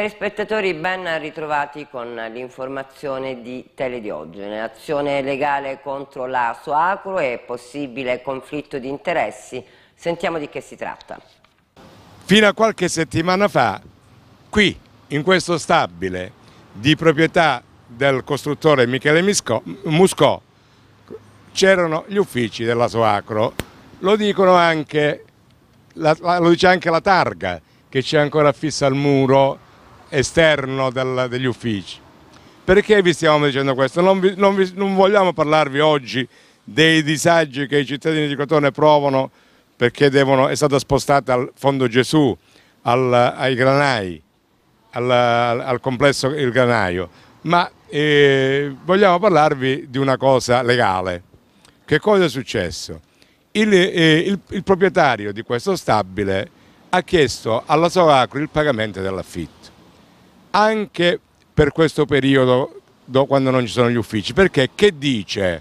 Telespettatori ben ritrovati con l'informazione di Telediogene. Azione legale contro la Soacro e possibile conflitto di interessi. Sentiamo di che si tratta. Fino a qualche settimana fa, qui, in questo stabile di proprietà del costruttore Michele Misco, Muscò, c'erano gli uffici della Soacro. Lo, anche, lo dice anche la targa che c'è ancora fissa al muro esterno del, degli uffici. Perché vi stiamo dicendo questo? Non, vi, non, vi, non, vogliamo parlarvi oggi dei disagi che i cittadini di Crotone provano perché devono, è stata spostata al Fondo Gesù, al, ai granai, al, al, complesso Il Granaio, ma eh, vogliamo parlarvi di una cosa legale. Che cosa è successo? Il, eh, il, il proprietario di questo stabile ha chiesto alla Soacro il pagamento dell'affitto anche per questo periodo quando non ci sono gli uffici, perché che dice,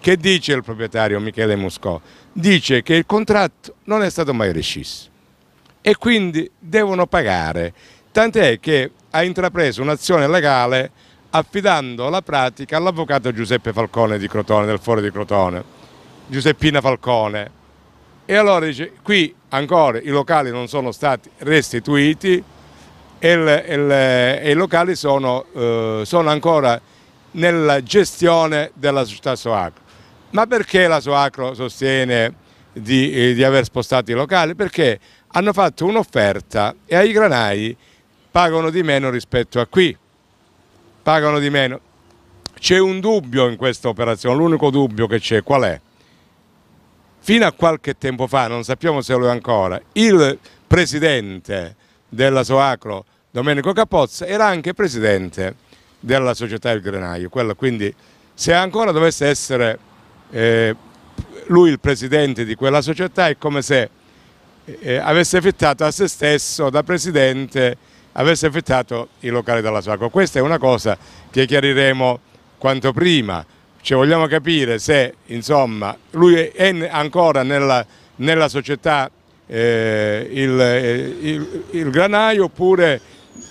che dice il proprietario Michele Muscò? Dice che il contratto non è stato mai rescisso e quindi devono pagare, tant'è che ha intrapreso un'azione legale affidando la pratica all'avvocato Giuseppe Falcone di Crotone, del Foro di Crotone, Giuseppina Falcone. E allora dice, qui ancora i locali non sono stati restituiti, e, i locali sono, eh, sono, ancora nella gestione della società Soacro. Ma perché la Soacro sostiene di, eh, di aver spostato i locali? Perché hanno fatto un'offerta e ai granai pagano di meno rispetto a qui, pagano di meno. C'è un dubbio in questa operazione, l'unico dubbio che c'è qual è? Fino a qualche tempo fa, non sappiamo se lo è ancora, il presidente della Soacro, Domenico Capozza, era anche presidente della società Il Grenaio. Quella, quindi se ancora dovesse essere eh, lui il presidente di quella società è come se eh, eh avesse fittato a se stesso da presidente, avesse fittato i locali della Soacro. Questa è una cosa che chiariremo quanto prima, cioè vogliamo capire se insomma, lui è ancora nella, nella società eh, eh, il, il, il granaio oppure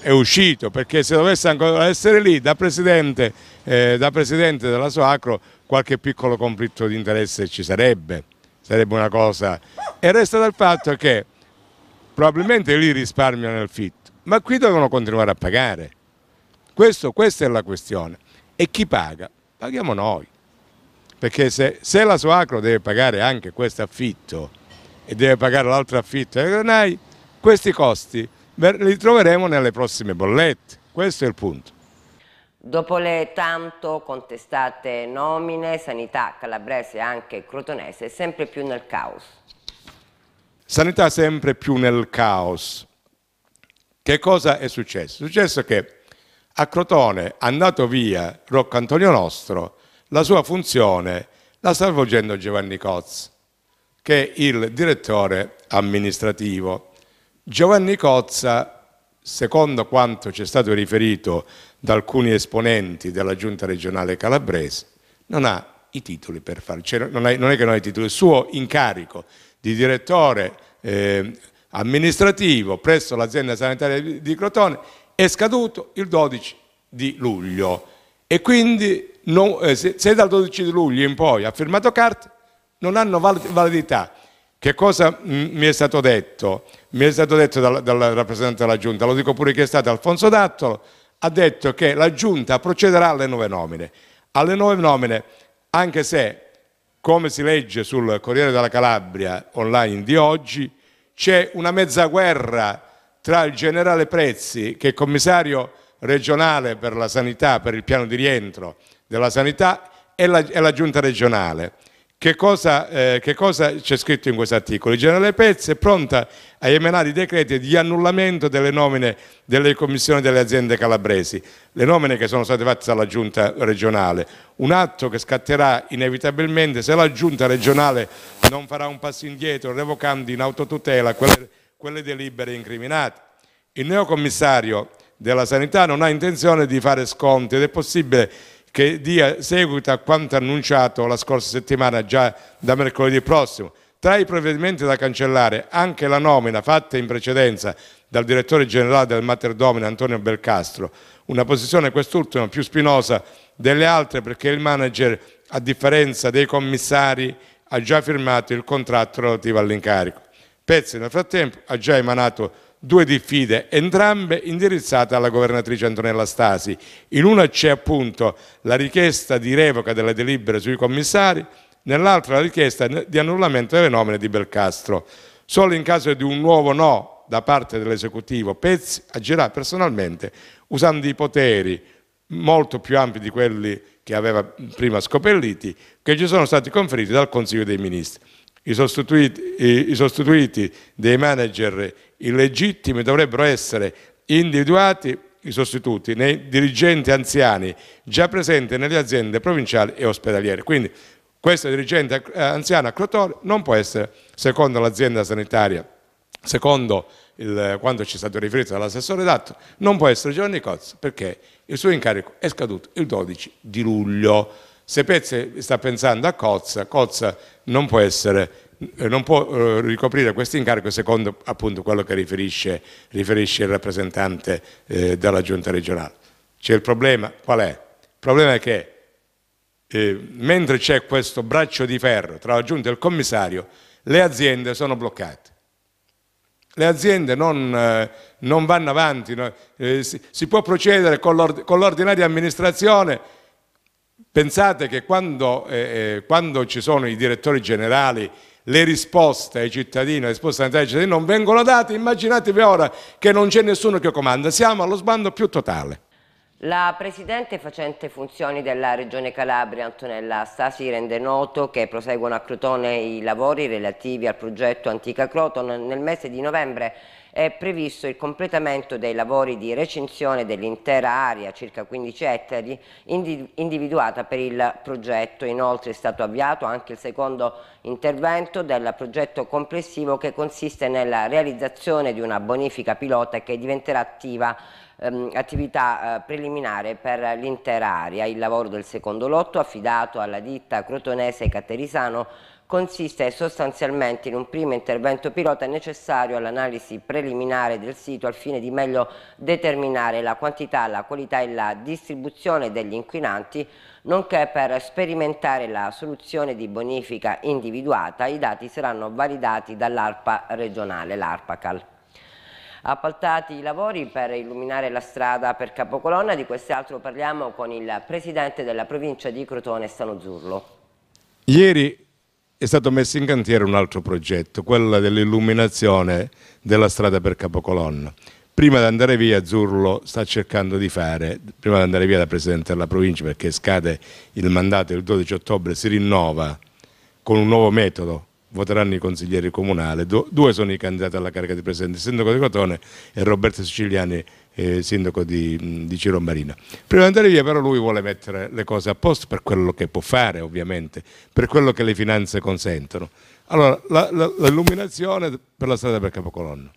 è uscito perché se dovesse ancora essere lì da presidente, eh, da presidente della Soacro qualche piccolo conflitto di interesse ci sarebbe, sarebbe una cosa. E resta dal fatto che probabilmente lì risparmiano il FIT, ma qui devono continuare a pagare. Questo, questa è la questione. E chi paga? Paghiamo noi. Perché se, se la Soacro deve pagare anche questo affitto, e deve pagare l'altro affitto, hai questi costi li troveremo nelle prossime bollette, questo è il punto. Dopo le tanto contestate nomine, sanità calabrese e anche crotonese è sempre più nel caos. Sanità sempre più nel caos. Che cosa è successo? È successo che a Crotone, andato via Rocco Antonio Nostro, la sua funzione la sta svolgendo Giovanni Cozzi che il direttore amministrativo. Giovanni Cozza, secondo quanto ci è stato riferito da alcuni esponenti della giunta regionale calabrese, non ha i titoli per farlo, cioè, non, è, non, è, che non ha i titoli, il suo incarico di direttore eh, amministrativo presso l'azienda sanitaria di Crotone è scaduto il 12 di luglio e quindi non, eh, se, se, dal 12 di luglio in poi ha firmato carta non hanno validità. Che cosa mi è stato detto? Mi è stato detto dal, dal rappresentante della Giunta, lo dico pure che è stato Alfonso Dattolo, ha detto che la Giunta procederà alle nuove nomine. Alle nuove nomine, anche se, come si legge sul Corriere della Calabria online di oggi, c'è una mezza guerra tra il generale Prezzi, che è commissario regionale per la sanità, per il piano di rientro della sanità, e la, e la giunta regionale. Che cosa, eh, che cosa, c'è scritto in questo articolo? Il generale Pezzi è pronta a emanare i decreti di annullamento delle nomine delle commissioni delle aziende calabresi, le nomine che sono state fatte dalla giunta regionale, un atto che scatterà inevitabilmente se la giunta regionale non farà un passo indietro revocando in autotutela quelle, quelle delibere incriminate. Il neocommissario della sanità non ha intenzione di fare sconti ed è possibile che dia seguito a quanto annunciato la scorsa settimana già da mercoledì prossimo. Tra i provvedimenti da cancellare anche la nomina fatta in precedenza dal direttore generale del Mater Domine Antonio Belcastro, una posizione quest'ultima più spinosa delle altre perché il manager, a differenza dei commissari, ha già firmato il contratto relativo all'incarico. Pezzi nel frattempo ha già emanato due diffide, entrambe indirizzate alla governatrice Antonella Stasi. In una c'è appunto la richiesta di revoca delle delibere sui commissari, nell'altra la richiesta di annullamento delle nomine di Belcastro. Solo in caso di un nuovo no da parte dell'esecutivo, Pezzi agirà personalmente usando i poteri molto più ampi di quelli che aveva prima scopelliti, che ci sono stati conferiti dal Consiglio dei Ministri. I sostituiti, i, i sostituiti dei manager illegittimi dovrebbero essere individuati i sostituti nei dirigenti anziani già presenti nelle aziende provinciali e ospedaliere. Quindi questo dirigente eh, anziano a Crotone non può essere, secondo l'azienda sanitaria, secondo il, quanto ci è stato riferito dall'assessore D'Atto, non può essere Giovanni Cozzo perché il suo incarico è scaduto il 12 di luglio. Se Pezzi sta pensando a Cozza, Cozza non può, essere, eh, non può eh, ricoprire questo incarico secondo appunto, quello che riferisce, riferisce il rappresentante eh, della giunta regionale. C'è il problema, qual è? Il problema è che eh, mentre c'è questo braccio di ferro tra la giunta e il commissario, le aziende sono bloccate le aziende non, eh, non vanno avanti, no? eh, si, si, può procedere con l'ordinaria amministrazione Pensate che quando, eh, eh, quando ci sono i direttori generali le risposte ai cittadini, le risposte sanitarie ai cittadini non vengono date, immaginatevi ora che non c'è nessuno che comanda, siamo allo sbando più totale. La Presidente facente funzioni della Regione Calabria, Antonella Stasi, rende noto che proseguono a Crotone i lavori relativi al progetto Antica Croton. Nel mese di novembre è previsto il completamento dei lavori di recinzione dell'intera area, circa 15 ettari, individuata per il progetto. Inoltre è stato avviato anche il secondo intervento del progetto complessivo che consiste nella realizzazione di una bonifica pilota che diventerà attiva ehm, attività eh, preliminare per l'intera area. Il lavoro del secondo lotto affidato alla ditta crotonese Caterisano consiste sostanzialmente in un primo intervento pilota necessario all'analisi preliminare del sito al fine di meglio determinare la quantità, la qualità e la distribuzione degli inquinanti, nonché per sperimentare la soluzione di bonifica individuata. I dati saranno validati dall'ARPA regionale, l'ARPACAL. Appaltati i lavori per illuminare la strada per Capocolonna, di quest'altro parliamo con il presidente della provincia di Crotone, Stanozurlo. Ieri è stato messo in cantiere un altro progetto, quello dell'illuminazione della strada per Capocolonna. Prima di andare via Zurlo sta cercando di fare, prima di andare via da Presidente della Provincia perché scade il mandato il 12 ottobre, si rinnova con un nuovo metodo, voteranno i consiglieri comunali, due sono i candidati alla carica di Presidente, il Sindaco di Cotone e Roberto Siciliani eh, sindaco di, di Ciro Marino. Prima di andare via però lui vuole mettere le cose a posto per quello che può fare ovviamente, per quello che le finanze consentono. Allora, l'illuminazione per la strada per Capocolonna.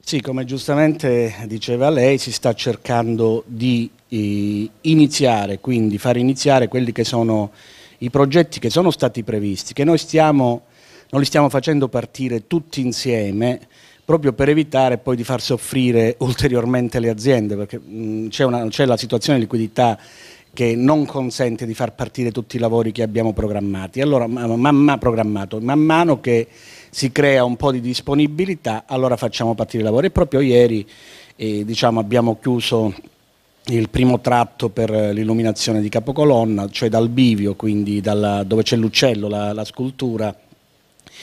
Sì, come giustamente diceva lei, si sta cercando di eh, iniziare, quindi far iniziare quelli che sono i progetti che sono stati previsti, che noi stiamo, non li stiamo facendo partire tutti insieme, proprio per evitare poi di far soffrire ulteriormente le aziende, perché mh, c'è, una, c'è la situazione di liquidità che non consente di far partire tutti i lavori che abbiamo programmati. Allora, man, man, programmato, man mano che si crea un po' di disponibilità, allora facciamo partire i lavori. E proprio ieri eh, diciamo, abbiamo chiuso il primo tratto per l'illuminazione di capocolonna, cioè dal bivio, quindi dalla, dove c'è l'uccello, la, la scultura,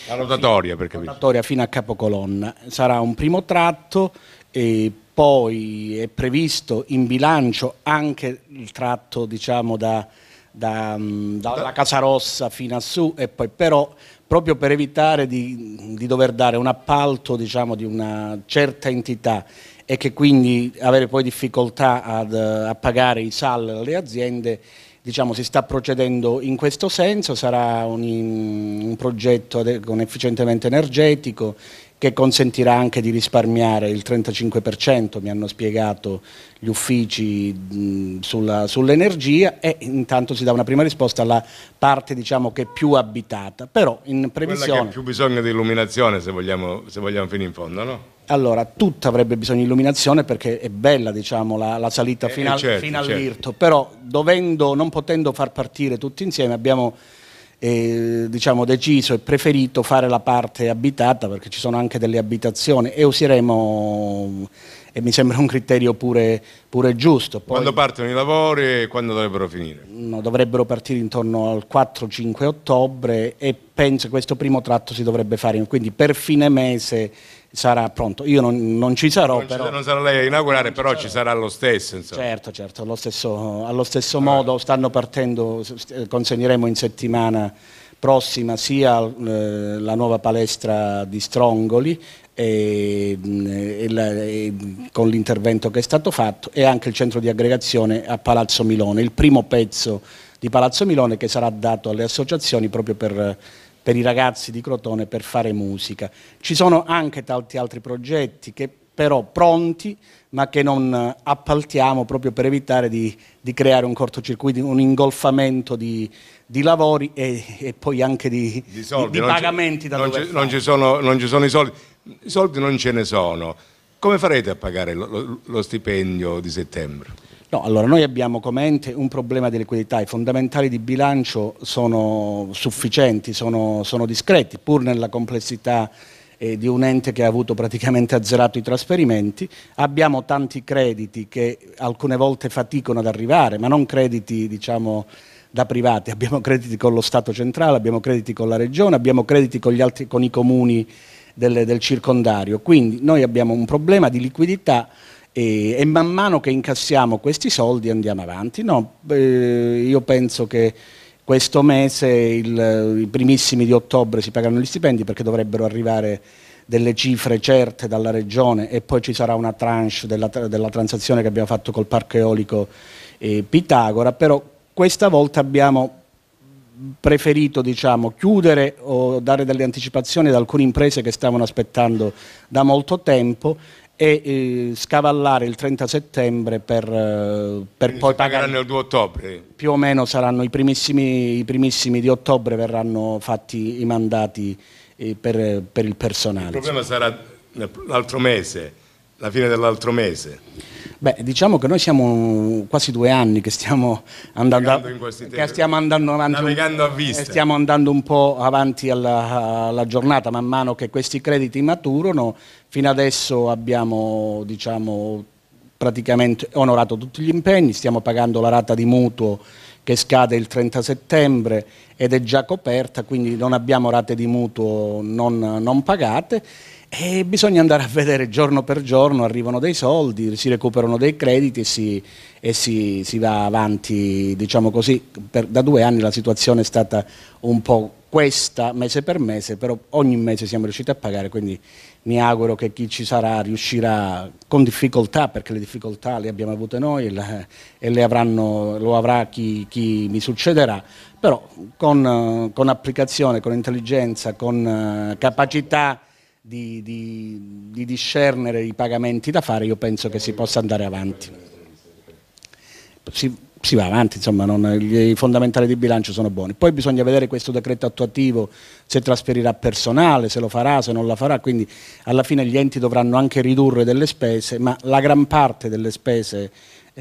la rotatoria, perché rotatoria fino a capocolonna. Sarà un primo tratto e poi è previsto in bilancio anche il tratto diciamo, da, da, mm, dalla Casa Rossa fino a su e poi però proprio per evitare di, di dover dare un appalto diciamo, di una certa entità e che quindi avere poi difficoltà ad, eh, a pagare i sal alle aziende diciamo, si sta procedendo in questo senso, sarà un, un progetto con efficientamento energetico che consentirà anche di risparmiare il 35%, mi hanno spiegato gli uffici sull'energia sull e intanto si dà una prima risposta alla parte diciamo, che è più abitata, però in previsione... Quella che ha più bisogno di illuminazione se vogliamo, se vogliamo fino in fondo, no? allora, tutta avrebbe bisogno di illuminazione perché è bella diciamo, la, la, salita eh, eh, fino, certo, certo. al, certo, fino certo. però dovendo, non potendo far partire tutti insieme abbiamo eh, diciamo, deciso e preferito fare la parte abitata perché ci sono anche delle abitazioni e useremo, e mi sembra un criterio pure, pure giusto. Poi, quando partono i lavori e quando dovrebbero finire? No, dovrebbero partire intorno al 4-5 ottobre e penso che questo primo tratto si dovrebbe fare, quindi per fine mese sarà pronto. Io non, non ci sarò, non, però... non sarà lei a inaugurare, però ci sarà lo stesso. Insomma. Certo, certo, allo stesso, allo stesso allora. modo stanno partendo, consegneremo in settimana prossima sia eh, la nuova palestra di Strongoli e, mm, e la, e, con l'intervento che è stato fatto e anche il centro di aggregazione a Palazzo Milone, il primo pezzo di Palazzo Milone che sarà dato alle associazioni proprio per per i ragazzi di Crotone per fare musica. Ci sono anche tanti altri progetti che però pronti ma che non appaltiamo proprio per evitare di, di creare un cortocircuito, un ingolfamento di, di lavori e, e, poi anche di, di soldi, pagamenti da non dover non ci, sono, non ci sono i soldi, i soldi non ce ne sono. Come farete a pagare lo, lo, lo stipendio di settembre? No, allora noi abbiamo come ente un problema di liquidità, i fondamentali di bilancio sono sufficienti, sono, sono discreti, pur nella complessità eh, di un ente che ha avuto praticamente azzerato i trasferimenti, abbiamo tanti crediti che alcune volte faticano ad arrivare, ma non crediti diciamo da privati, abbiamo crediti con lo Stato centrale, abbiamo crediti con la Regione, abbiamo crediti con, altri, con i comuni del, del circondario, quindi noi abbiamo un problema di liquidità e, e, man mano che incassiamo questi soldi andiamo avanti. No, eh, io penso che questo mese, il, i primissimi di ottobre, si pagano gli stipendi perché dovrebbero arrivare delle cifre certe dalla regione e poi ci sarà una tranche della, della transazione che abbiamo fatto col parco eolico eh, Pitagora, però questa volta abbiamo preferito diciamo, chiudere o dare delle anticipazioni ad alcune imprese che stavano aspettando da molto tempo e eh, scavallare il 30 settembre per, eh, per poi pagare nel 2 ottobre più o meno saranno i primissimi, i primissimi di ottobre verranno fatti i mandati eh, per, per il personale il problema sarà l'altro mese la fine dell'altro mese Beh, diciamo che noi siamo quasi due anni che stiamo andando, a, che stiamo andando avanti un, a vista. stiamo andando un po' avanti alla, alla, giornata man mano che questi crediti maturano. Fino adesso abbiamo diciamo, praticamente onorato tutti gli impegni, stiamo pagando la rata di mutuo che scade il 30 settembre ed è già coperta, quindi non abbiamo rate di mutuo non, non pagate e bisogna andare a vedere giorno per giorno, arrivano dei soldi, si recuperano dei crediti e si, e si, si va avanti, diciamo così. Per, da due anni la situazione è stata un po' questa, mese per mese, però ogni mese siamo riusciti a pagare, quindi mi auguro che chi ci sarà riuscirà con difficoltà, perché le difficoltà le abbiamo avute noi e le, avranno, lo avrà chi, chi mi succederà, però con, con applicazione, con intelligenza, con eh, capacità di, di, di discernere i pagamenti da fare, io penso che si possa andare avanti. Si, si va avanti, insomma, non, i fondamentali di bilancio sono buoni. Poi bisogna vedere questo decreto attuativo se trasferirà personale, se lo farà, se non la farà, quindi alla fine gli enti dovranno anche ridurre delle spese, ma la gran parte delle spese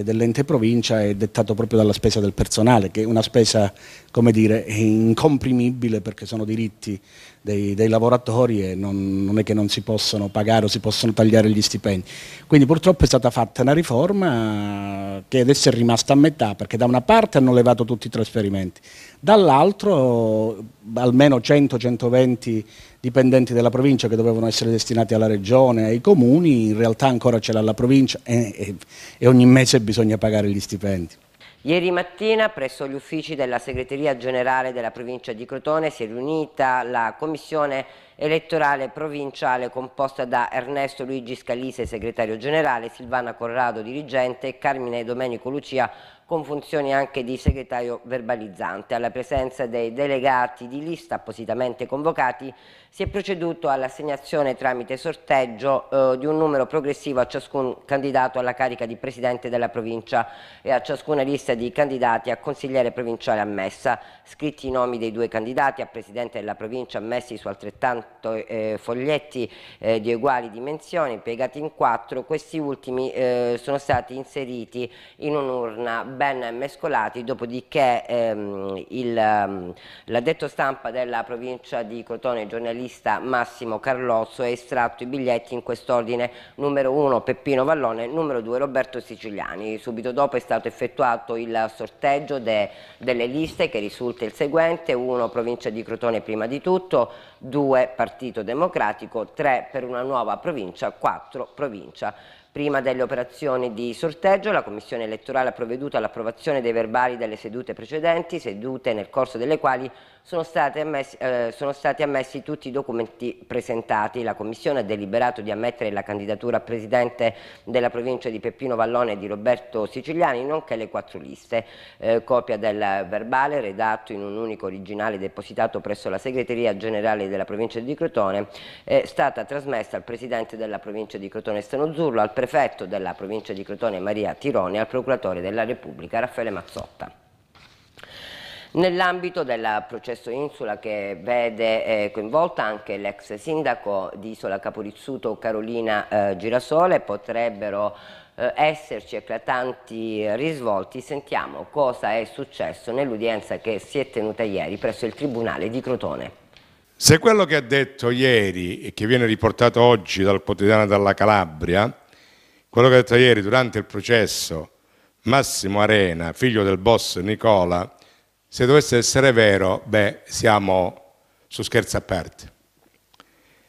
dell'ente provincia è dettato proprio dalla spesa del personale, che è una spesa come dire, incomprimibile perché sono diritti dei, dei lavoratori e non, non, è che non si possono pagare o si possono tagliare gli stipendi. Quindi purtroppo è stata fatta una riforma che adesso è rimasta a metà, perché da una parte hanno levato tutti i trasferimenti, dall'altro almeno 100-120 dipendenti della provincia che dovevano essere destinati alla regione, ai comuni, in realtà ancora ce l'ha la provincia e, e, e ogni mese bisogna pagare gli stipendi. Ieri mattina presso gli uffici della segreteria generale della provincia di Crotone si è riunita la commissione elettorale provinciale composta da Ernesto Luigi Scalise segretario generale, Silvana Corrado dirigente e Carmine Domenico Lucia con funzioni anche di segretario verbalizzante. Alla presenza dei delegati di lista appositamente convocati si è proceduto all'assegnazione tramite sorteggio eh, di un numero progressivo a ciascun candidato alla carica di Presidente della Provincia e a ciascuna lista di candidati a consigliere provinciale ammessa, scritti i nomi dei due candidati a Presidente della Provincia ammessi su altrettanto eh, foglietti eh, di uguali dimensioni, piegati in quattro, questi ultimi eh, sono stati inseriti in un'urna ben mescolati, dopodiché ehm, ehm, l'addetto stampa della provincia di Crotone, il giornalista Massimo Carlozzo, ha estratto i biglietti in quest'ordine numero 1 Peppino Vallone, numero 2 Roberto Siciliani. Subito dopo è stato effettuato il sorteggio de, delle liste che risulta il seguente, 1 provincia di Crotone prima di tutto, 2 Partito Democratico, 3 per una nuova provincia, 4 provincia Prima delle operazioni di sorteggio, la Commissione elettorale ha provveduto all'approvazione dei verbali delle sedute precedenti, sedute nel corso delle quali sono stati, ammessi, eh, sono stati, ammessi, tutti i documenti presentati. La Commissione ha deliberato di ammettere la candidatura a Presidente della provincia di Peppino Vallone e di Roberto Siciliani, nonché le quattro liste. Eh, copia del verbale redatto in un unico originale depositato presso la Segreteria Generale della provincia di Crotone è stata trasmessa al Presidente della provincia di Crotone Stanozurlo, al Prefetto della provincia di Crotone Maria Tironi e al Procuratore della Repubblica Raffaele Mazzotta. Nell'ambito del processo Insula che vede eh, coinvolta anche l'ex sindaco di Isola Caporizzuto Carolina eh, Girasole potrebbero eh, esserci eclatanti risvolti, sentiamo cosa è successo nell'udienza che si è tenuta ieri presso il Tribunale di Crotone. Se quello che ha detto ieri e che viene riportato oggi dal quotidiano dalla Calabria, quello che ha detto ieri durante il processo Massimo Arena, figlio del boss Nicola, se dovesse essere vero, beh, siamo su scherzo a parte.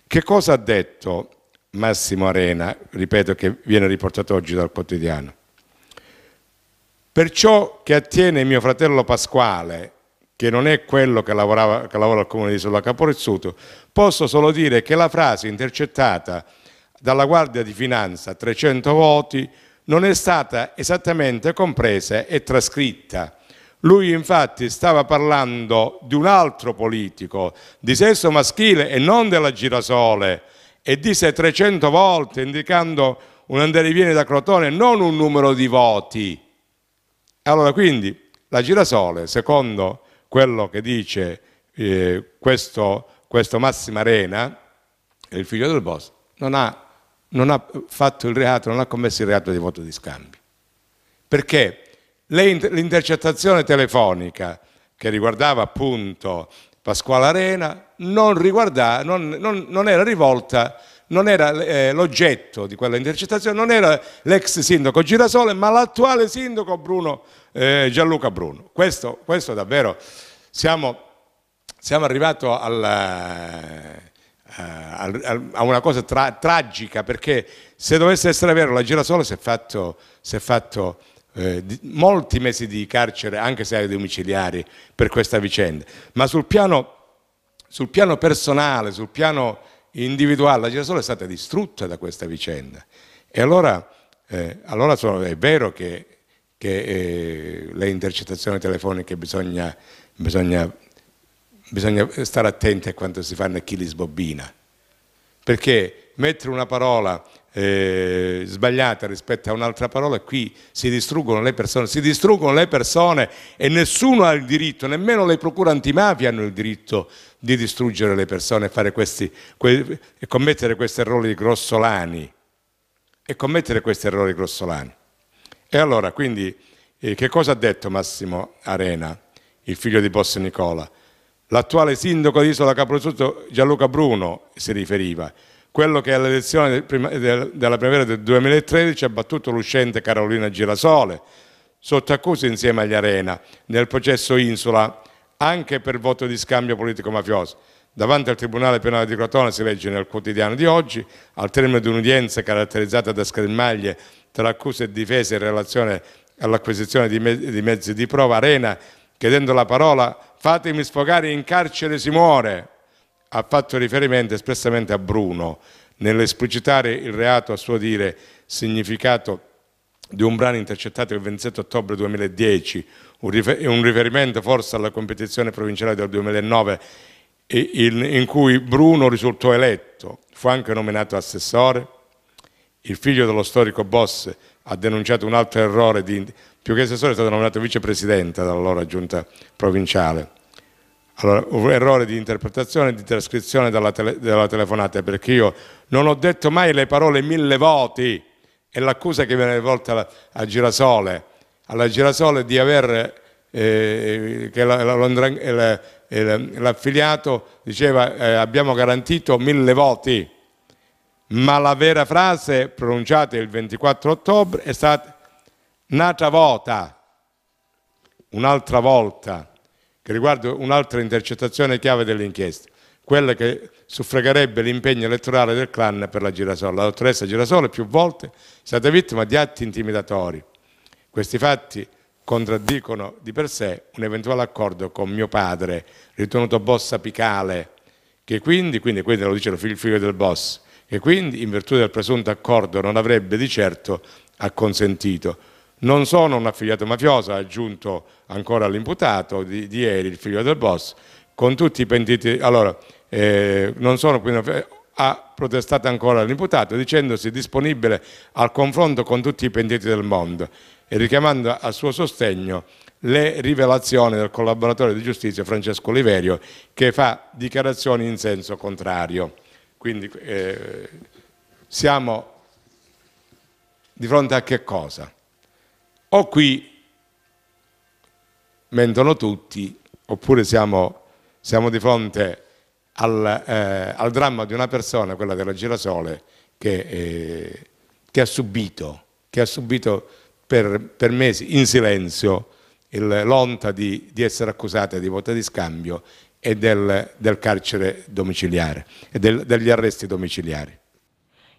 Che cosa ha detto Massimo Arena, ripeto che viene riportato oggi dal quotidiano? Per ciò che attiene mio fratello Pasquale, che non è quello che, lavorava, che lavora al comune di Sola Caporizzuto, posso solo dire che la frase intercettata dalla Guardia di Finanza 300 voti non è stata esattamente compresa e trascritta lui infatti stava parlando di un altro politico, di sesso maschile e non della girasole, e disse 300 volte, indicando un andare e viene da Crotone, non un numero di voti. Allora, quindi, la girasole, secondo quello che dice eh, questo, questo Massimo Arena, il figlio del boss, non ha, non ha fatto il reato, non ha commesso il reato di voto di scambio. Perché? l'intercettazione telefonica che riguardava appunto Pasquale Arena non, riguarda, non, non, non era rivolta, non era eh, l'oggetto di quella intercettazione, non era l'ex sindaco Girasole ma l'attuale sindaco Bruno, eh, Gianluca Bruno. Questo, questo davvero siamo, siamo arrivati alla, eh, a, a, una cosa tra, tragica perché se dovesse essere vero la Girasole si è fatto, si è fatto eh, molti mesi di carcere, anche se ai domiciliari, per questa vicenda. Ma sul piano, sul piano personale, sul piano individuale, la Girasole è stata distrutta da questa vicenda. E allora, eh, allora sono, è vero che, che eh, le intercettazioni telefoniche bisogna, bisogna, bisogna stare attenti a quanto si fanno e chi li sbobbina. Perché mettere una parola eh, sbagliata rispetto a un'altra parola, qui si distruggono le persone, si distruggono le persone e nessuno ha il diritto, nemmeno le procure antimafia hanno il diritto di distruggere le persone e, questi, que, e commettere questi errori grossolani. E commettere questi errori grossolani. E allora, quindi, eh, che cosa ha detto Massimo Arena, il figlio di Bosse Nicola? L'attuale sindaco di Isola Capro Gianluca Bruno si riferiva quello che alle elezioni della primavera del 2013 ha battuto l'uscente Carolina Girasole, sotto accusa insieme agli Arena, nel processo Insula, anche per voto di scambio politico-mafioso. Davanti al Tribunale Penale di Crotone si legge nel quotidiano di oggi, al termine di un'udienza caratterizzata da schermaglie tra accuse e difese in relazione all'acquisizione di, me di mezzi di prova, Arena, chiedendo la parola, fatemi sfogare in carcere si muore, ha fatto riferimento espressamente a Bruno nell'esplicitare il reato a suo dire significato di un brano intercettato il 27 ottobre 2010, un riferimento forse alla competizione provinciale del 2009 in cui Bruno risultò eletto, fu anche nominato assessore, il figlio dello storico Boss ha denunciato un altro errore, di, più che assessore è stato nominato vicepresidente dall'allora giunta provinciale. Allora, un errore di interpretazione e di trascrizione della, tele, della, telefonata, perché io non ho detto mai le parole mille voti, e l'accusa che viene rivolta a Girasole, alla Girasole di aver, eh, eh che eh, eh, l'affiliato diceva eh, abbiamo garantito mille voti, ma la vera frase pronunciata il 24 ottobre è stata nata vota, un'altra volta che riguarda un'altra intercettazione chiave dell'inchiesta, quella che suffragherebbe l'impegno elettorale del clan per la Girasole. La dottoressa Girasole più volte è stata vittima di atti intimidatori. Questi fatti contraddicono di per sé un eventuale accordo con mio padre, ritenuto boss apicale, che quindi, quindi, quindi lo dice il figlio del boss, che quindi in virtù del presunto accordo non avrebbe di certo acconsentito non sono un affiliato mafioso, ha aggiunto ancora l'imputato di, di, ieri, il figlio del boss, con tutti i pentiti, allora, eh, non sono più ha protestato ancora l'imputato dicendosi disponibile al confronto con tutti i pentiti del mondo e richiamando a suo sostegno le rivelazioni del collaboratore di giustizia Francesco Oliverio che fa dichiarazioni in senso contrario. Quindi eh, siamo di fronte a che cosa? O qui mentono tutti, oppure siamo, siamo di fronte al, eh, al, dramma di una persona, quella della girasole, che, eh, che, ha, subito, che ha subito, per, per mesi in silenzio l'onta di, di, essere accusata di vota di scambio e del, del carcere domiciliare e del, degli arresti domiciliari.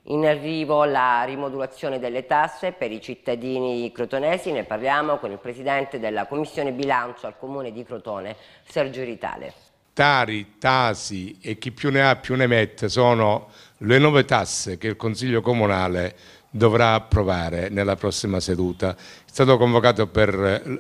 In arrivo la rimodulazione delle tasse per i cittadini crotonesi, ne parliamo con il Presidente della Commissione Bilancio al Comune di Crotone, Sergio Ritale. Tari, Tasi e chi più ne ha più ne mette sono le nuove tasse che il Consiglio Comunale dovrà approvare nella prossima seduta. È stato convocato per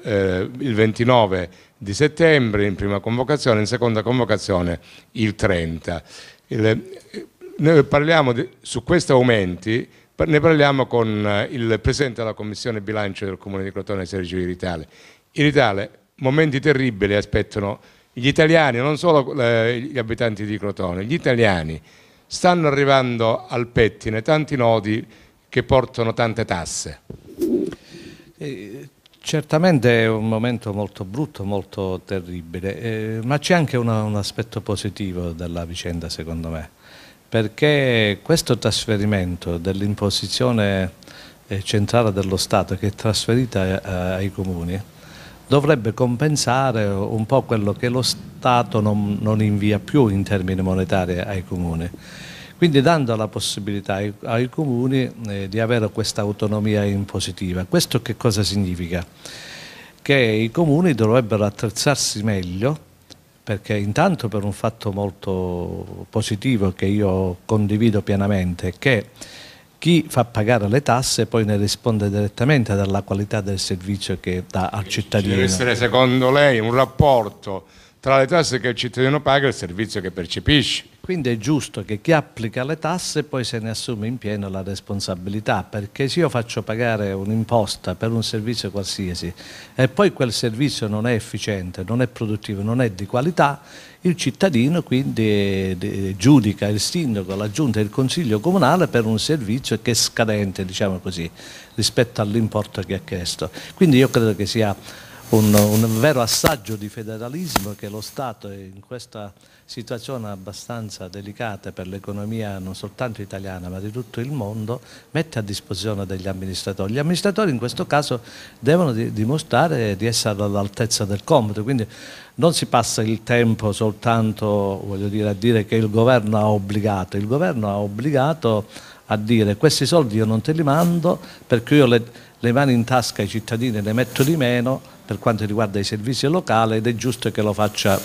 eh, il 29 di settembre in prima convocazione, in seconda convocazione il 30. Il, noi parliamo di, su questi aumenti, ne parliamo con eh, il Presidente della Commissione Bilancio del Comune di Crotone, Sergio Iritale. Iritale, momenti terribili aspettano gli italiani, non solo eh, gli abitanti di Crotone, gli italiani stanno arrivando al pettine tanti nodi che portano tante tasse. Eh, certamente è un momento molto brutto, molto terribile, eh, ma c'è anche una, un aspetto positivo della vicenda secondo me perché questo trasferimento dell'imposizione eh, centrale dello Stato che è trasferita eh, ai comuni dovrebbe compensare un po' quello che lo Stato non, non invia più in termini monetari ai comuni. Quindi dando la possibilità ai, ai comuni eh, di avere questa autonomia impositiva. Questo che cosa significa? Che i comuni dovrebbero attrezzarsi meglio perché intanto per un fatto molto positivo che io condivido pienamente, che chi fa pagare le tasse poi ne risponde direttamente dalla qualità del servizio che dà al cittadino. deve essere secondo lei un rapporto tra le tasse che il cittadino paga e il servizio che percepisce. Quindi è giusto che chi applica le tasse poi se ne assume in pieno la responsabilità, perché se io faccio pagare un'imposta per un servizio qualsiasi e poi quel servizio non è efficiente, non è produttivo, non è di qualità, il cittadino quindi giudica il sindaco, la giunta e il consiglio comunale per un servizio che è scadente, diciamo così, rispetto all'importo che ha chiesto. Quindi io credo che sia un, un vero assaggio di federalismo che lo Stato in questa situazione abbastanza delicata per l'economia non soltanto italiana ma di tutto il mondo, mette a disposizione degli amministratori. Gli amministratori in questo caso devono dimostrare di essere all'altezza del compito, quindi non si passa il tempo soltanto dire, a dire che il governo ha obbligato, il governo ha obbligato a dire questi soldi io non te li mando perché io le, le mani in tasca ai cittadini le metto di meno per quanto riguarda i servizi locali ed è giusto che lo faccia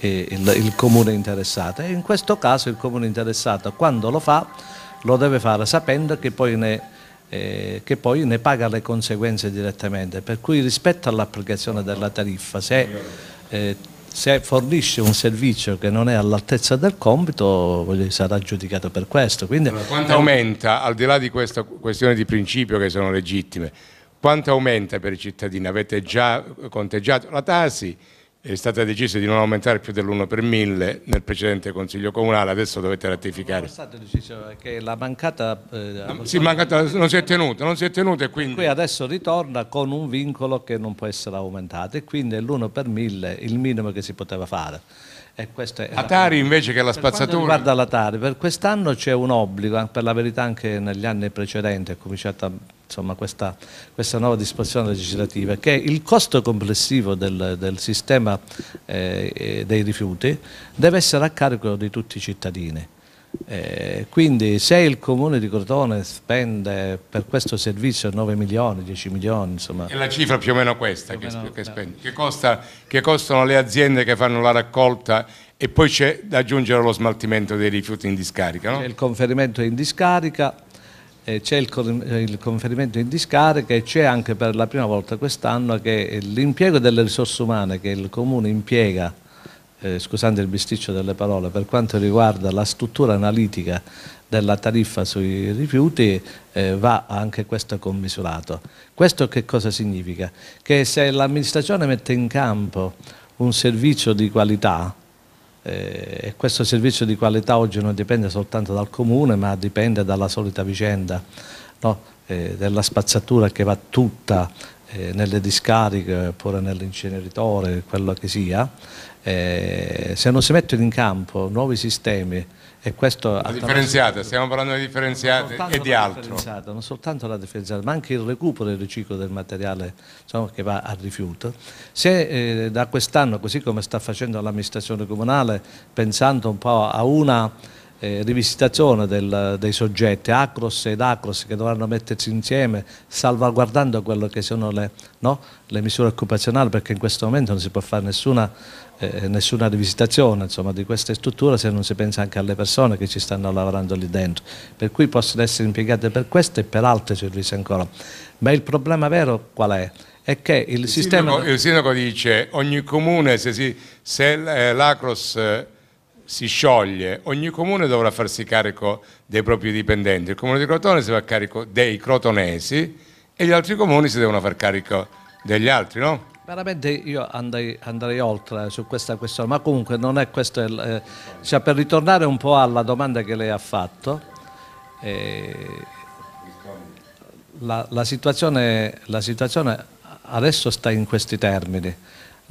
eh, il, il, comune interessato. E in questo caso il comune interessato quando lo fa lo deve fare sapendo che poi ne, eh, che poi ne paga le conseguenze direttamente, per cui rispetto all'applicazione della tariffa, se, eh, se fornisce un servizio che non è all'altezza del compito sarà giudicato per questo. Quindi... Quanto aumenta, al di là di questa questione di principio che sono legittime, quanto aumenta per i cittadini? Avete già conteggiato la Tasi, è stata decisa di non aumentare più dell'1 per 1000 nel precedente Consiglio Comunale, adesso dovete ratificare. Non è stata decisa che la mancata... Eh, sì, mancata non si è tenuta, non si è tenuta e quindi... qui adesso ritorna con un vincolo che non può essere aumentato e quindi è l'1 per 1000 il minimo che si poteva fare. la Atari invece che la spazzatura. Guarda l'Atari, per quest'anno c'è un obbligo, eh, per la verità anche negli anni precedenti, è cominciata a insomma, questa, questa, nuova disposizione legislativa, che il costo complessivo del, del sistema eh, dei rifiuti deve essere a carico di tutti i cittadini. Eh, quindi se il comune di Crotone spende per questo servizio 9 milioni, 10 milioni, insomma... È la cifra più o meno questa che, meno, che, spende, che, costa, che costano le aziende che fanno la raccolta e poi c'è da aggiungere lo smaltimento dei rifiuti in discarica. No? Il conferimento in discarica, eh, c'è eh, il, conferimento in discarica e c'è anche per la prima volta quest'anno che eh, l'impiego delle risorse umane che il Comune impiega, eh, scusando il bisticcio delle parole, per quanto riguarda la struttura analitica della tariffa sui rifiuti eh, va anche questo commisurato. Questo che cosa significa? Che se l'amministrazione mette in campo un servizio di qualità, eh, e questo servizio di qualità oggi non dipende soltanto dal comune ma dipende dalla solita vicenda no? eh, della spazzatura che va tutta eh, nelle discariche oppure nell'inceneritore, quello che sia, eh, se non si mettono in campo nuovi sistemi e questo la differenziata, stiamo parlando di differenziate e di altro. Non soltanto la differenziata, ma anche il recupero e il riciclo del materiale insomma, diciamo, che va al rifiuto. Se eh, da quest'anno, così come sta facendo l'amministrazione comunale, pensando un po' a una eh, rivisitazione del, dei soggetti, Acros ed Acros che dovranno mettersi insieme salvaguardando quelle che sono le, no, le misure occupazionali perché in questo momento non si può fare nessuna, eh, nessuna rivisitazione insomma, di queste strutture se non si pensa anche alle persone che ci stanno lavorando lì dentro, per cui possono essere impiegate per questo e per altri servizi ancora. Ma il problema vero qual è? è che il, il sistema... Sindaco, il sindaco dice ogni comune se, si, se eh, l'Acros eh, si scioglie, ogni comune dovrà farsi carico dei propri dipendenti. Il comune di Crotone si fa carico dei crotonesi e gli altri comuni si devono far carico degli altri, no? Veramente io andrei, andrei oltre su questa questione, ma comunque non è questo il, eh, cioè per ritornare un po' alla domanda che lei ha fatto, eh, la, la, situazione, la situazione adesso sta in questi termini.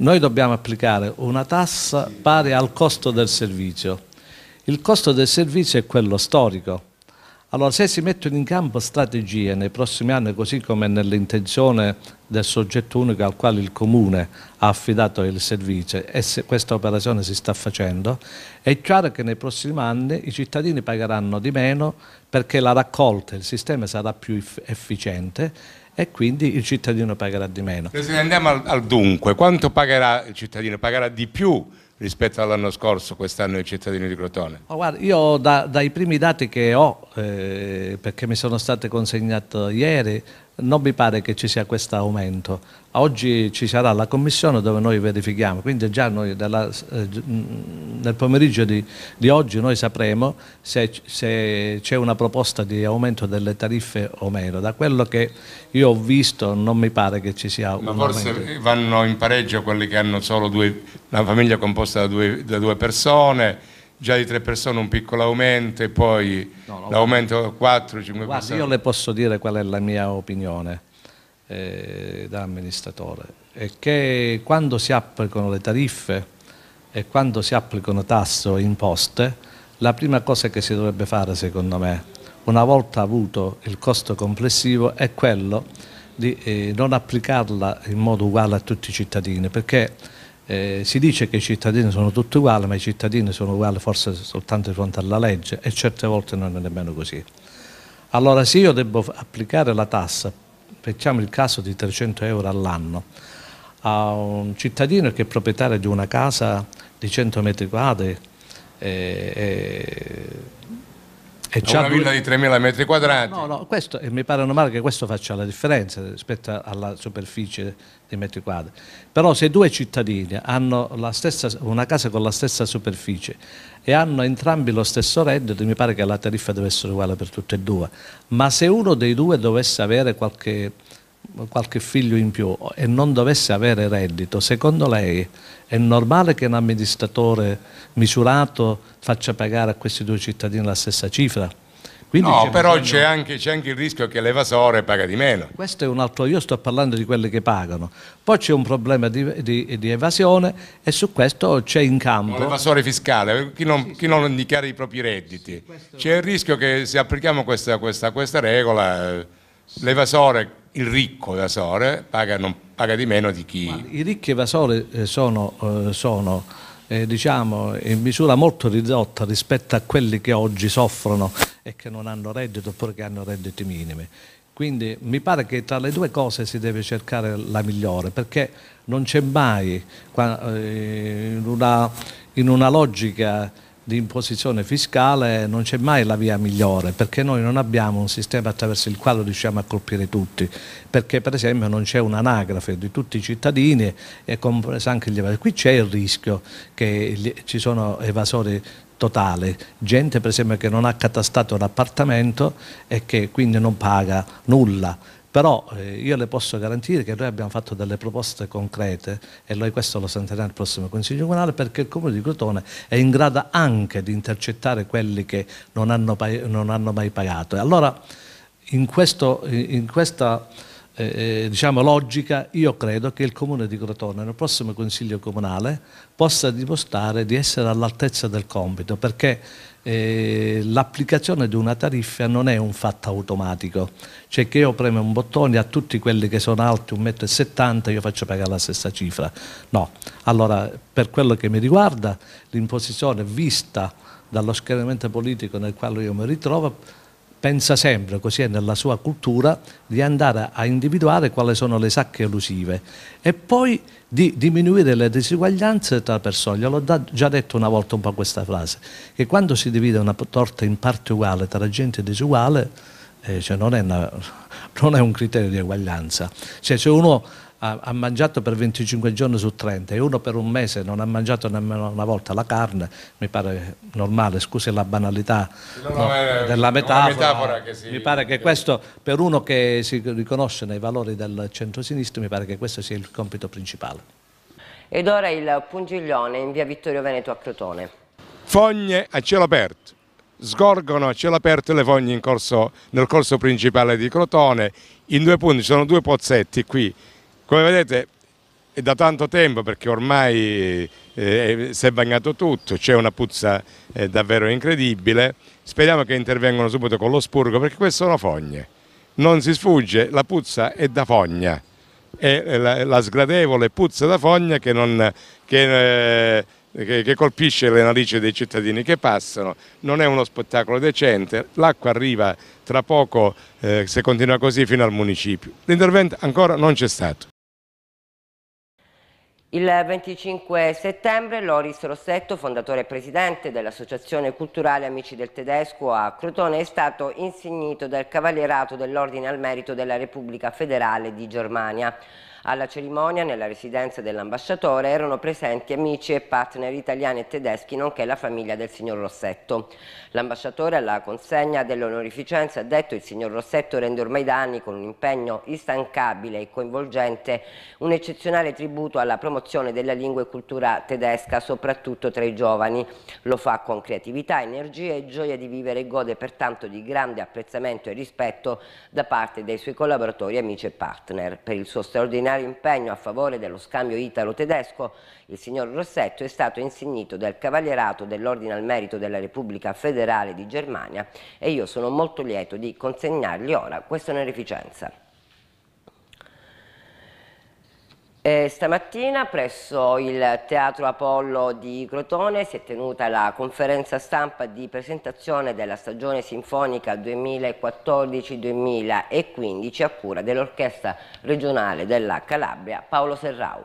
Noi dobbiamo applicare una tassa pari al costo del servizio. Il costo del servizio è quello storico. Allora, se si mettono in campo strategie nei prossimi anni, così come nell'intenzione del soggetto unico al quale il Comune ha affidato il servizio, e se questa operazione si sta facendo, è chiaro che nei prossimi anni i cittadini pagheranno di meno perché la raccolta, il sistema sarà più efficiente e quindi il cittadino pagherà di meno. Presidente, andiamo al, al dunque, quanto pagherà il cittadino? Pagherà di più rispetto all'anno scorso, quest'anno il cittadino di Crotone? Oh, guarda, io da, dai primi dati che ho, eh, perché mi sono state consegnate ieri, non mi pare che ci sia questo aumento. Oggi ci sarà la commissione dove noi verifichiamo, quindi già noi dalla, eh, mm, nel pomeriggio di, di, oggi noi sapremo se, se c'è una proposta di aumento delle tariffe o meno. Da quello che io ho visto non mi pare che ci sia Ma un forse aumento. vanno in pareggio quelli che hanno solo due, una famiglia composta da due, da due persone già di tre persone un piccolo aumento e poi no, no, l'aumento a 4, 5 guarda, persone. Io le posso dire qual è la mia opinione eh, da amministratore, è che quando si applicano le tariffe e quando si applicano tasse o imposte, la prima cosa che si dovrebbe fare secondo me, una volta avuto il costo complessivo, è quello di eh, non applicarla in modo uguale a tutti i cittadini, perché eh, si dice che i cittadini sono tutti uguali, ma i cittadini sono uguali forse soltanto di fronte alla legge e certe volte non è nemmeno così. Allora se io devo applicare la tassa, facciamo il caso di 300 euro all'anno, a un cittadino che è proprietario di una casa di 100 metri quadri, eh, eh, è già una villa di 3.000 metri quadrati. No, no, questo, e mi pare normale che questo faccia la differenza rispetto alla superficie dei metri quadri. Però se due cittadini hanno stessa, una casa con la stessa superficie e hanno entrambi lo stesso reddito, mi pare che la tariffa deve essere uguale per tutte e due. Ma se uno dei due dovesse avere qualche qualche figlio in più e non dovesse avere reddito, secondo lei è normale che un amministratore misurato faccia pagare a questi due cittadini la stessa cifra? Quindi no, però c'è anche, anche, il rischio che l'evasore paga di meno. Questo è un altro, io sto parlando di quelli che pagano. Poi c'è un problema di, di, di, evasione e su questo c'è in campo... l'evasore fiscale, chi non, sì, sì. non dichiara i propri redditi. Sì, c'è il rischio che se applichiamo questa, questa, questa regola, eh, l'evasore il ricco evasore paga, non, paga di meno di chi... Ma I ricchi evasori eh, sono, eh, sono eh, diciamo, in misura molto ridotta rispetto a quelli che oggi soffrono e che non hanno reddito oppure che hanno redditi minimi. Quindi mi pare che tra le due cose si deve cercare la migliore, perché non c'è mai eh, in una, in una logica di imposizione fiscale non c'è mai la via migliore perché noi non abbiamo un sistema attraverso il quale riusciamo a colpire tutti perché per esempio non c'è un'anagrafe di tutti i cittadini e compresa anche gli evasori qui c'è il rischio che ci sono evasori totale, gente per esempio che non ha catastato l'appartamento e che quindi non paga nulla però eh, io le posso garantire che noi abbiamo fatto delle proposte concrete e noi questo lo sentirà nel prossimo Consiglio Comunale perché il Comune di Crotone è in grado anche di intercettare quelli che non hanno, non hanno mai pagato. E allora in, questo, in questa eh, eh, diciamo, logica, io credo che il Comune di Crotone nel prossimo Consiglio Comunale possa dimostrare di essere all'altezza del compito, perché eh, l'applicazione di una tariffa non è un fatto automatico, cioè che io premo un bottone a tutti quelli che sono alti 1,70 m io faccio pagare la stessa cifra. No, allora per quello che mi riguarda l'imposizione vista dallo schieramento politico nel quale io mi ritrovo pensa sempre, così è nella sua cultura, di andare a individuare quali sono le sacche elusive e poi di diminuire le disuguaglianze tra persone. Gliel'ho già detto una volta un po' questa frase, che quando si divide una torta in parte uguale tra gente disuguale, eh, cioè non, è una, non, è un criterio di eguaglianza. Cioè, se uno ha, ha, mangiato per 25 giorni su 30 e uno per un mese non ha mangiato nemmeno una volta la carne, mi pare normale, scusi la banalità no, no, è, della metafora, metafora si... mi pare che eh. questo per uno che si riconosce nei valori del centro sinistro mi pare che questo sia il compito principale. Ed ora il pungiglione in via Vittorio Veneto a Crotone. Fogne a cielo aperto sgorgono a cielo aperto le fogne corso, nel corso principale di Crotone, in due punti, ci sono due pozzetti qui come vedete è da tanto tempo perché ormai eh, si è bagnato tutto, c'è una puzza eh, davvero incredibile, speriamo che intervengano subito con lo spurgo perché queste sono fogne, non si sfugge, la puzza è da fogna, è la, la sgradevole puzza da fogna che, non, che, eh, che, che colpisce le narici dei cittadini che passano, non è uno spettacolo decente, l'acqua arriva tra poco, eh, se continua così, fino al municipio. L'intervento ancora non c'è stato. Il 25 settembre Loris Rossetto, fondatore e presidente dell'Associazione Culturale Amici del Tedesco a Crotone, è stato insignito del Cavalierato dell'Ordine al Merito della Repubblica Federale di Germania. Alla cerimonia, nella residenza dell'ambasciatore, erano presenti amici e partner italiani e tedeschi, nonché la famiglia del signor Rossetto. L'ambasciatore alla consegna dell'onorificenza ha detto il signor Rossetto rende ormai da anni con un impegno instancabile e coinvolgente un eccezionale tributo alla promozione della lingua e cultura tedesca, soprattutto tra i giovani. Lo fa con creatività, energia e gioia di vivere e gode pertanto di grande apprezzamento e rispetto da parte dei suoi collaboratori, amici e partner. Per il suo straordinario straordinario impegno a favore dello scambio italo-tedesco, il signor Rossetto è stato insignito del Cavalierato dell'Ordine al Merito della Repubblica Federale di Germania e io sono molto lieto di consegnargli ora questa onorificenza. Eh, stamattina presso il Teatro Apollo di Crotone si è tenuta la conferenza stampa di presentazione della stagione sinfonica 2014-2015 a cura dell'Orchestra regionale della Calabria Paolo Serrau.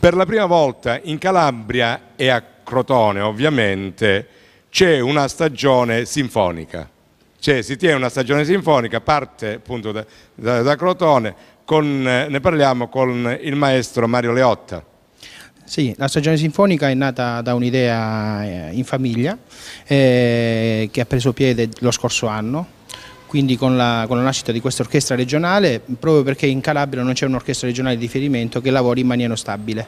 Per la prima volta in Calabria e a Crotone ovviamente c'è una stagione sinfonica. Cioè si tiene una stagione sinfonica, parte appunto da, da, da Crotone, con, eh, ne parliamo con il maestro Mario Leotta. Sì, la stagione sinfonica è nata da un'idea eh, in famiglia eh, che ha preso piede lo scorso anno quindi con la, con la nascita di questa orchestra regionale, proprio perché in Calabria non c'è un'orchestra regionale di riferimento che lavori in maniera stabile.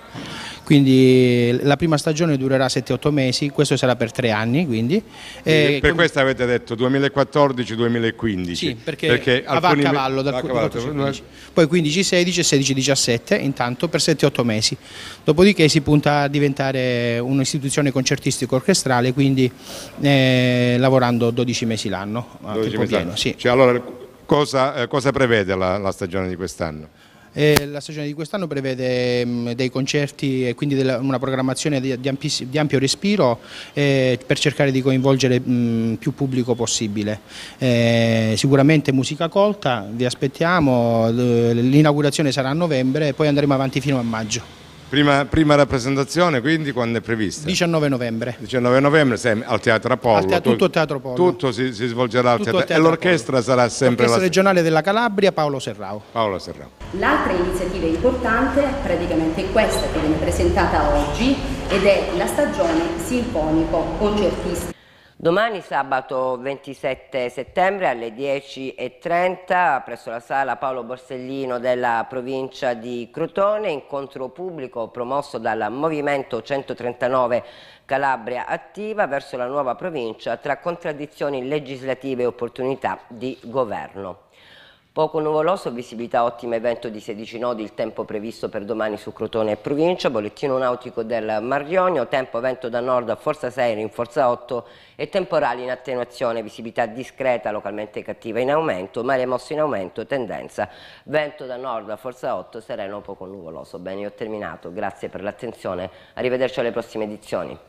Quindi la prima stagione durerà 7-8 mesi, questo sarà per tre anni. Quindi, eh, per con... questo avete detto 2014-2015. Sì, perché, perché va alcuni... a cavallo dal 14 Poi 15-16 e 16-17 intanto per 7-8 mesi. Dopodiché si punta a diventare un'istituzione concertistico-orchestrale, quindi eh, lavorando 12 mesi l'anno. 12 mesi l'anno. Sì. Cioè, allora, cosa, eh, cosa prevede la, la stagione di quest'anno? Eh, la stagione di quest'anno prevede mh, mm, dei concerti e quindi della, una programmazione di, di, ampi, di ampio respiro eh, per cercare di coinvolgere mh, mm, più pubblico possibile. Eh, sicuramente musica colta, vi aspettiamo, l'inaugurazione sarà a novembre e poi andremo avanti fino a maggio. Prima, prima, rappresentazione quindi quando è prevista? 19 novembre. 19 novembre al Teatro Apollo. Al te tutto il Teatro Apollo. Tutto si, si svolgerà al Teatro, Apollo. E l'orchestra sarà sempre la regionale della Calabria Paolo Serrao. Paolo Serrao. L'altra iniziativa importante praticamente è questa che viene presentata oggi ed è la stagione sinfonico-concertista. Domani sabato 27 settembre alle 10.30 presso la sala Paolo Borsellino della provincia di Crotone, incontro pubblico promosso dal Movimento 139 Calabria Attiva verso la nuova provincia tra contraddizioni legislative e opportunità di governo. Poco nuvoloso, visibilità ottima, evento di 16 nodi, il tempo previsto per domani su Crotone e provincia, bollettino nautico del Marionio, tempo vento da nord a forza 6, rinforza 8 e temporali in attenuazione, visibilità discreta, localmente cattiva in aumento, mare mosso in aumento, tendenza, vento da nord a forza 8, sereno poco nuvoloso. Bene, ho terminato, grazie per l'attenzione, arrivederci alle prossime edizioni.